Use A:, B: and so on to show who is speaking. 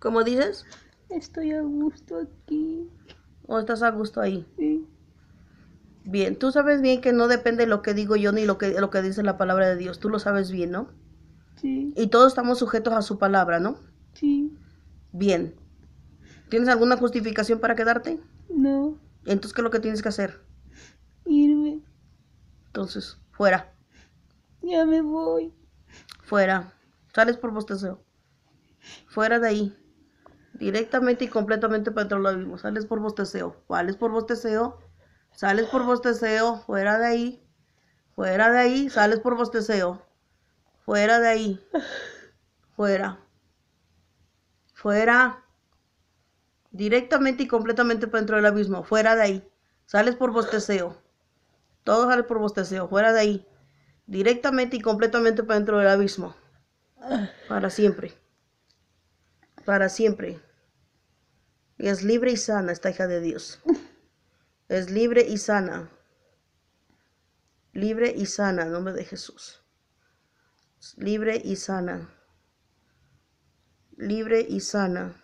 A: ¿Cómo dices?
B: Estoy a gusto aquí.
A: ¿O estás a gusto ahí? Sí. Bien, tú sabes bien que no depende de lo que digo yo ni lo que, lo que dice la palabra de Dios. Tú lo sabes bien, ¿no? Sí. Y todos estamos sujetos a su palabra, ¿no? Sí. Bien. ¿Tienes alguna justificación para quedarte? No. Entonces, ¿qué es lo que tienes que hacer? Irme. Entonces, fuera.
B: Ya me voy.
A: Fuera. Sales por bostezo. Fuera de ahí directamente y completamente para dentro abismo. Sales por bosteceo, sales por bosteceo, sales por bosteceo, fuera de ahí, fuera de ahí, sales por bosteceo, fuera de ahí, fuera, fuera, directamente y completamente para dentro del abismo, fuera de ahí, sales por bosteceo, todo sale por bosteceo, fuera de ahí, directamente y completamente para dentro del abismo, para siempre para siempre. Es libre y sana esta hija de Dios. Es libre y sana. Libre y sana, en nombre de Jesús. libre y sana. Libre y sana.